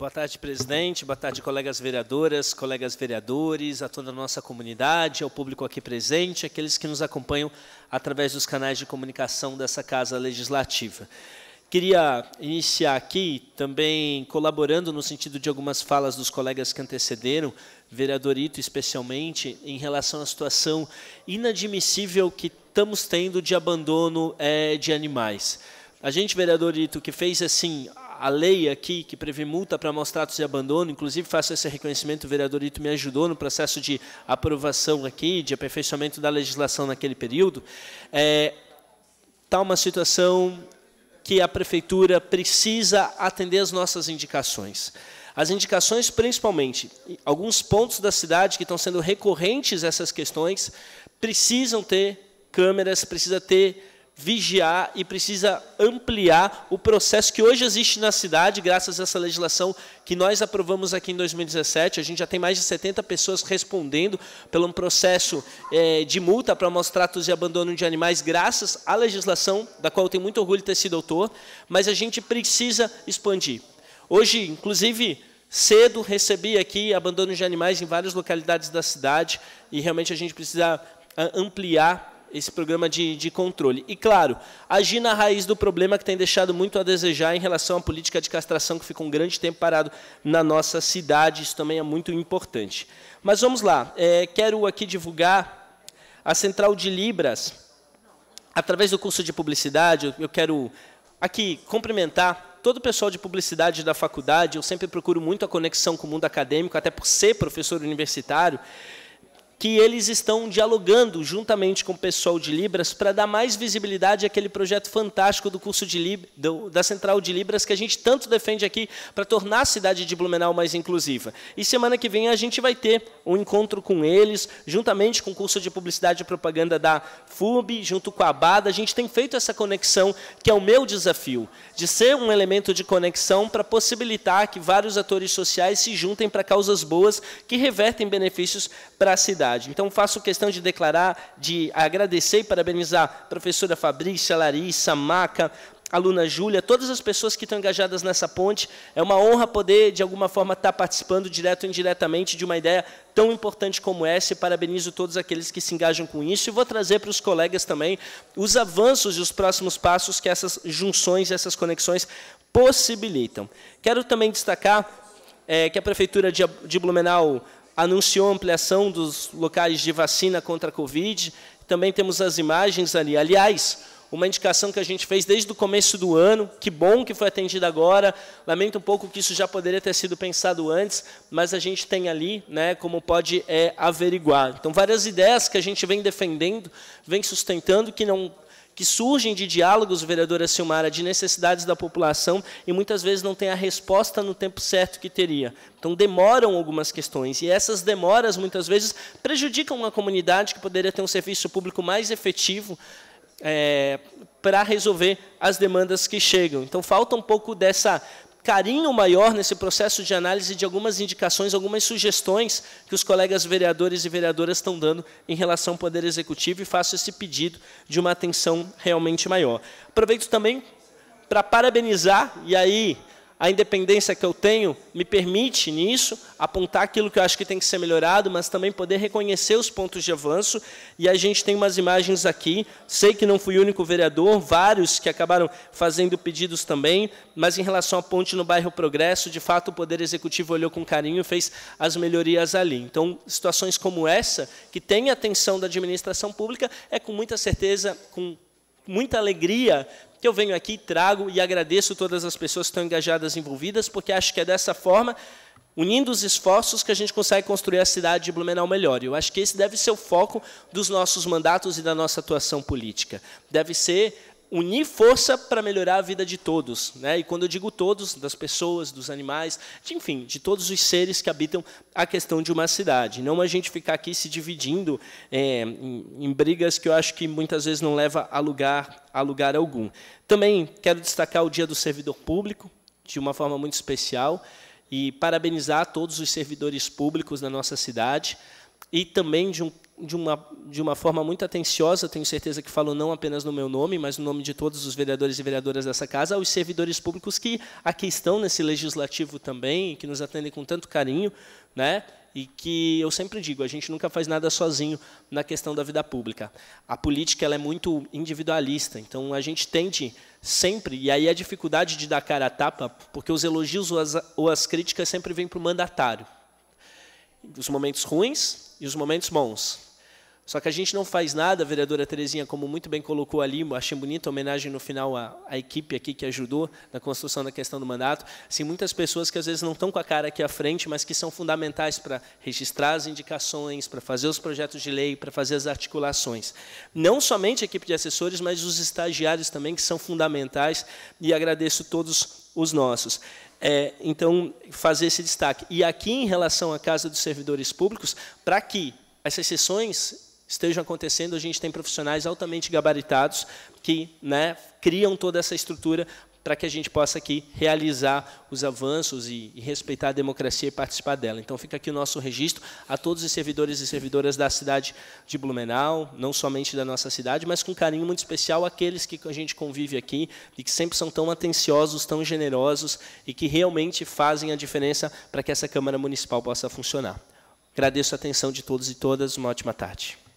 Boa tarde, presidente. Boa tarde, colegas vereadoras, colegas vereadores, a toda a nossa comunidade, ao público aqui presente, aqueles que nos acompanham através dos canais de comunicação dessa Casa Legislativa. Queria iniciar aqui também colaborando no sentido de algumas falas dos colegas que antecederam, vereadorito especialmente, em relação à situação inadmissível que estamos tendo de abandono é, de animais. A gente, vereadorito, que fez assim a, lei aqui que prevê multa para maus tratos e abandono, inclusive faço esse reconhecimento, o vereador Ito me ajudou no processo de aprovação aqui, de aperfeiçoamento da legislação naquele período, está é, tá uma situação que a prefeitura precisa atender às nossas indicações. As indicações, principalmente, alguns pontos da cidade que estão sendo recorrentes essas questões, precisam ter câmeras, precisa ter vigiar e precisa ampliar o processo que hoje existe na cidade, graças a essa legislação que nós aprovamos aqui em 2017. A gente já tem mais de 70 pessoas respondendo pelo processo é, de multa para maus tratos e abandono de animais, graças à legislação, da qual eu tenho muito orgulho de ter sido autor, mas a gente precisa expandir. Hoje, inclusive, cedo recebi aqui abandono de animais em várias localidades da cidade e realmente a gente precisa ah, ampliar esse programa de, de controle. E, claro, agir na raiz do problema que tem deixado muito a desejar em relação à política de castração, que ficou um grande tempo parado na nossa cidade. Isso também é muito importante. Mas vamos lá. É, quero aqui divulgar a Central de Libras. Através do curso de publicidade, eu quero aqui cumprimentar todo o pessoal de publicidade da faculdade, eu sempre procuro muito a conexão com o mundo acadêmico, até por ser professor universitário que eles estão dialogando juntamente com o pessoal de Libras para dar mais visibilidade àquele projeto fantástico do curso de Lib do, da Central de Libras que a gente tanto defende aqui para tornar a cidade de Blumenau mais inclusiva. E semana que vem a gente vai ter um encontro com eles, juntamente com o curso de Publicidade e Propaganda da FUB, junto com a ABADA. A gente tem feito essa conexão, que é o meu desafio, de ser um elemento de conexão para possibilitar que vários atores sociais se juntem para causas boas que revertem benefícios para a cidade. Então, faço questão de declarar, de agradecer e parabenizar a professora Fabrícia, Larissa, Maca, aluna Júlia, todas as pessoas que estão engajadas nessa ponte. É uma honra poder, de alguma forma, estar participando direto ou indiretamente de uma ideia tão importante como essa. E parabenizo todos aqueles que se engajam com isso. E vou trazer para os colegas também os avanços e os próximos passos que essas junções, essas conexões possibilitam. Quero também destacar é, que a Prefeitura de, de Blumenau anunciou a ampliação dos locais de vacina contra a Covid. Também temos as imagens ali. Aliás, uma indicação que a gente fez desde o começo do ano, que bom que foi atendida agora. Lamento um pouco que isso já poderia ter sido pensado antes, mas a gente tem ali né, como pode é, averiguar. Então, várias ideias que a gente vem defendendo, vem sustentando, que não que surgem de diálogos, vereadora Silmara, de necessidades da população e muitas vezes não tem a resposta no tempo certo que teria. Então, demoram algumas questões. E essas demoras, muitas vezes, prejudicam uma comunidade que poderia ter um serviço público mais efetivo é, eh, para resolver as demandas que chegam. Então, falta um pouco dessa carinho maior nesse processo de análise de algumas indicações, algumas sugestões que os colegas vereadores e vereadoras estão dando em relação ao Poder Executivo e faço esse pedido de uma atenção realmente maior. Aproveito também para parabenizar, e aí a independência que eu tenho me permite nisso apontar aquilo que eu acho que tem que ser melhorado, mas também poder reconhecer os pontos de avanço. E a gente tem umas imagens aqui. Sei que não fui o único vereador, vários que acabaram fazendo pedidos também, mas em relação à ponte no bairro Progresso, de fato o Poder Executivo olhou com carinho e fez as melhorias ali. Então, situações como essa, que tem atenção da administração pública, é com muita certeza, com muita alegria que eu venho aqui, trago e agradeço todas as pessoas que estão engajadas, envolvidas, porque acho que é dessa forma, unindo os esforços, que a gente consegue construir a cidade de Blumenau melhor. E eu acho que esse deve ser o foco dos nossos mandatos e da nossa atuação política. Deve ser unir força para melhorar a vida de todos. Né? E quando eu digo todos, das pessoas, dos animais, de, enfim, de todos os seres que habitam a questão de uma cidade. Não a gente ficar aqui se dividindo é, em, em, brigas que eu acho que muitas vezes não leva a lugar, a lugar algum. Também quero destacar o Dia do Servidor Público, de uma forma muito especial, e parabenizar todos os servidores públicos da nossa cidade e também de um de uma, de uma forma muito atenciosa, tenho certeza que falo não apenas no meu nome, mas no nome de todos os vereadores e vereadoras dessa casa, aos servidores públicos que aqui estão nesse legislativo também, que nos atendem com tanto carinho, né? e que eu sempre digo, a gente nunca faz nada sozinho na questão da vida pública. A política ela é muito individualista, então a gente tende sempre, e aí a é dificuldade de dar cara a tapa, porque os elogios ou as, ou as críticas sempre vêm para o mandatário. Os momentos ruins e os momentos bons só que a gente não faz nada, a vereadora Terezinha, como muito bem colocou ali, achei bonita a homenagem no final à, à, equipe aqui que ajudou na construção da questão do mandato. Assim, muitas pessoas que às vezes não estão com a cara aqui à frente, mas que são fundamentais para registrar as indicações, para fazer os projetos de lei, para fazer as articulações. Não somente a equipe de assessores, mas os estagiários também, que são fundamentais, e agradeço todos os nossos. É, então, fazer esse destaque. E aqui, em relação à Casa dos Servidores Públicos, para que essas sessões estejam acontecendo, a gente tem profissionais altamente gabaritados que né, criam toda essa estrutura para que a gente possa aqui realizar os avanços e, e, respeitar a democracia e participar dela. Então fica aqui o nosso registro a todos os servidores e servidoras da cidade de Blumenau, não somente da nossa cidade, mas com carinho muito especial aqueles que a gente convive aqui e que sempre são tão atenciosos, tão generosos e que realmente fazem a diferença para que essa Câmara Municipal possa funcionar. Agradeço a atenção de todos e todas, uma ótima tarde.